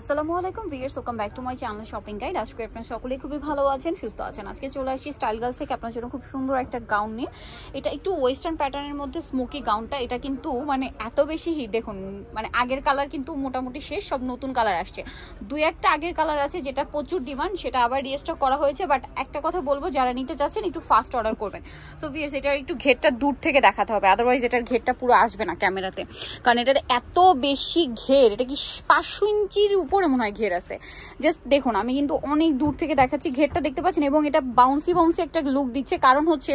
আসসালামু আলাইকুম viewers welcome back to my channel shopping guide আজকে আপনারা সকলেই খুবই ভালো আছেন সুস্থ আছেন আজকে চলে আসি স্টাইল গার্লস থেকে আপনার জন্য খুব সুন্দর একটা গাউন নিয়ে এটা একটু ওয়েস্টার্ন প্যাটার্নের মধ্যে স্মোকি গাউনটা এটা কিন্তু মানে এত বেশি হিট দেখুন মানে আগের কালার কিন্তু মোটামুটি শেষ সব নতুন কালার আসছে দুই একটা আগের কালার আছে যেটা প্রচুর ডিমান্ড সেটা আবার রিস্টক করা হয়েছে বাট একটা কথা বলবো যারা নিতে চাচ্ছেন একটু ফাস্ট অর্ডার করবেন সো ভিয়ার্স এটা একটু ঘেরটা দূর থেকে দেখাতে হবে আদারওয়াইজ এটার ঘেরটা পুরো আসবে না ক্যামেরাতে কারণ এটাতে এত বেশি ঘের এটা কি পাঁচশো ইঞ্চির উপরে মনে হয় ঘের আছে জাস্ট দেখুন আমি কিন্তু অনেক দূর থেকে দেখাচ্ছি ঘেরটা দেখতে পাচ্ছেন এবং এটা বাউন্সি বাউন্সি একটা লুক দিচ্ছে কারণ হচ্ছে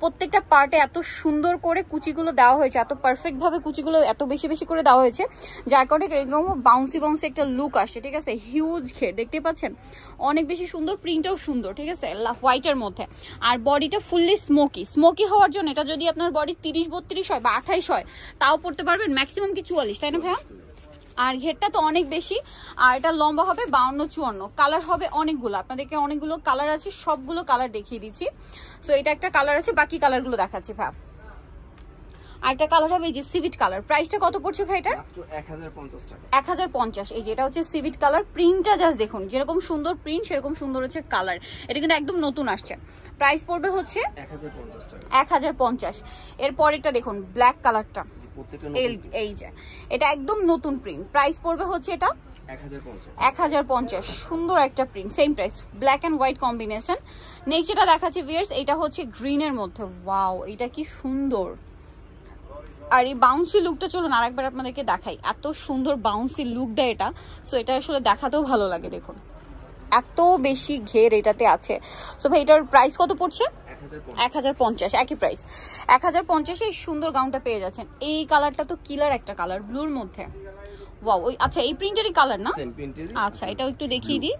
প্রত্যেকটা পার্টে এত সুন্দর করে কুচিগুলো দেওয়া হয়েছে এত পারফেক্টভাবে কুচিগুলো এত বেশি বেশি করে দেওয়া হয়েছে যার কারণে এরকম বাউন্সি বাউন্সি একটা লুক আসে ঠিক আছে হিউজ ঘের দেখতে পাচ্ছেন অনেক বেশি সুন্দর প্রিন্টটাও সুন্দর ঠিক আছে হোয়াইটের মধ্যে আর বডিটা ফুললি স্মোকি স্মোকি হওয়ার জন্য এটা যদি আপনার বডি তিরিশ বত্রিশ হয় বা আঠাইশ হয় তাও পড়তে পারবেন ম্যাক্সিমাম কি চুয়াল্লিশ তাই না ভাইয়া আর ঘেরটা তো অনেক বেশি আর এটা লম্বা হবে বাউন্ন চুয়ান্ন কালার হবে অনেকগুলো আপনাদেরকে অনেকগুলো কালার আছে সবগুলো কালার দেখিয়ে দিচ্ছি সো এটা একটা কালার আছে বাকি কালারগুলো দেখাচ্ছি ভাব আরেকটা কালার হবে এই যে সিভিট কালার প্রাইসটা কত পড়ছে ভাই এটা এক হাজার পঞ্চাশ এই যে এটা হচ্ছে সিভিট কালার প্রিন্টটা জাস্ট দেখুন যেরকম সুন্দর প্রিন্ট সেরকম সুন্দর হচ্ছে কালার এটা কিন্তু একদম নতুন আসছে প্রাইস পড়বে হচ্ছে এক হাজার পঞ্চাশ এর পরেরটা দেখুন ব্ল্যাক কালারটা প্রত্যেকটা এই যে এটা একদম নতুন প্রিন্ট প্রাইস পড়বে হচ্ছে এটা এক হাজার পঞ্চাশ সুন্দর একটা print same price black and white combination next যেটা দেখাচ্ছে ভিয়ার্স এটা হচ্ছে গ্রিনের মধ্যে ওয়াও এটা কি সুন্দর আর এই বাউন্সি লুকটা চলুন আর একবার আপনাদেরকে দেখাই এত সুন্দর বাউন্সি লুক দেয় এটা সো এটা আসলে দেখাতেও ভালো লাগে দেখুন এত বেশি ঘের এটাতে আছে সো ভাই এটার প্রাইস কত পড়ছে এক হাজার পঞ্চাশ একই প্রাইস এক হাজার পঞ্চাশে এই সুন্দর গাউনটা পেয়ে যাচ্ছেন এই কালারটা তো কিলার একটা কালার ব্লুর মধ্যে ওয়াও ওই আচ্ছা এই প্রিন্টেরই কালার না আচ্ছা এটাও একটু দেখিয়ে দিই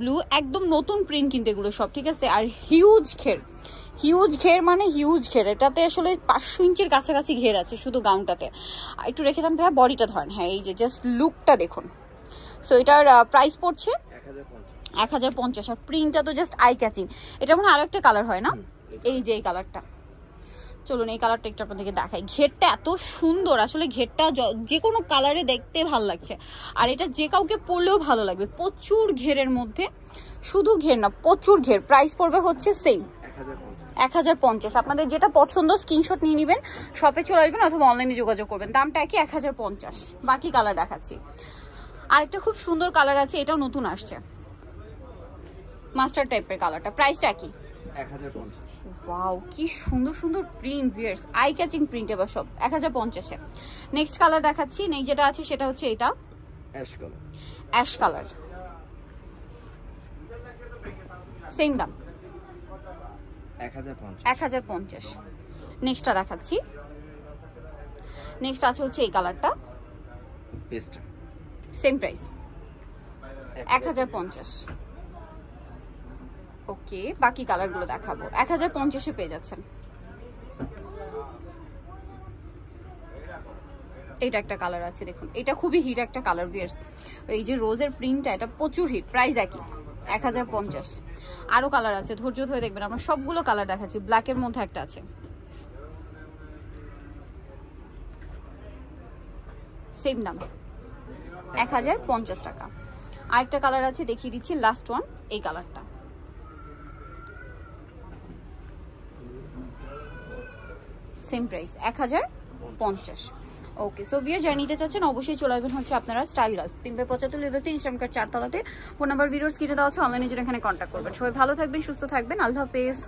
ব্লু একদম নতুন প্রিন্ট কিনতে এগুলো সব ঠিক আছে আর হিউজ ঘের হিউজ ঘের মানে হিউজ ঘের এটাতে আসলে পাঁচশো ইঞ্চের কাছাকাছি ঘের আছে শুধু গাউনটাতে একটু রেখে দাম ভাইয়া বডিটা ধরেন হ্যাঁ এই যে জাস্ট লুকটা দেখুন সো এটার প্রাইস পড়ছে এক হাজার পঞ্চাশ আর প্রিন্টটা তো জাস্ট আই ক্যাচিং এটা মনে হয় আরো একটা কালার হয় না এই যে এই কালারটা চলুন এই কালারটা একটু আপনাদেরকে দেখাই ঘেরটা এত সুন্দর আসলে ঘেরটা যে কোনো কালারে দেখতে ভাল লাগছে আর এটা যে কাউকে পরলেও ভালো লাগবে প্রচুর ঘেরের মধ্যে শুধু ঘের না প্রচুর ঘের প্রাইস পড়বে হচ্ছে সেম এক হাজার পঞ্চাশ আপনাদের যেটা পছন্দ স্ক্রিনশট নিয়ে নেবেন শপে চলে আসবেন অথবা অনলাইনে যোগাযোগ করবেন দামটা একই এক হাজার পঞ্চাশ বাকি কালার দেখাচ্ছি আরেকটা খুব সুন্দর কালার আছে এটাও নতুন আসছে মাস্টার টাইপের কালারটা প্রাইসটা একই ওয়াও কি সুন্দর সুন্দর print viewers eye catching print এবার সব এক হাজার পঞ্চাশে নেক্সট কালার দেখাচ্ছি নেই যেটা আছে সেটা হচ্ছে এটা ash colour ash colour same দাম এক হাজার পঞ্চাশ নেক্সটটা দেখাচ্ছি নেক্সট আছে হচ্ছে এই কালারটা বেস্ট সেম প্রাইস এক হাজার পঞ্চাশ ওকে বাকি কালারগুলো দেখাবো এক হাজার পঞ্চাশে পেয়ে যাচ্ছেন এটা একটা কালার আছে দেখুন এটা খুবই হিট একটা কালার ভিয়ার্স এই যে রোজের প্রিন্টটা এটা প্রচুর হিট প্রাইস একই এক হাজার পঞ্চাশ আরও কালার আছে ধৈর্য ধরে দেখবেন আমরা সবগুলো কালার দেখাচ্ছি ব্ল্যাকের মধ্যে একটা আছে সেম দাম এক হাজার পঞ্চাশ টাকা আরেকটা কালার আছে দেখিয়ে দিচ্ছি লাস্ট ওয়ান এই কালারটা সেম প্রাইস এক হাজার পঞ্চাশ ওকে সো ভিয়ার জার্নিতে চাচ্ছেন অবশ্যই চলে আসবেন হচ্ছে আপনারা স্টাইল তিন বাই পঁচাত্তর লেভেলতে ইনস্টাম কার্ড চারতলাতে ফোন নাম্বার ভিডিওস কিনে দেওয়া আছে অনলাইনে জন্য এখানে কন্ট্যাক্ট করবেন সবাই ভালো থাকবেন সুস্থ থাকবেন আল্লাহ পেস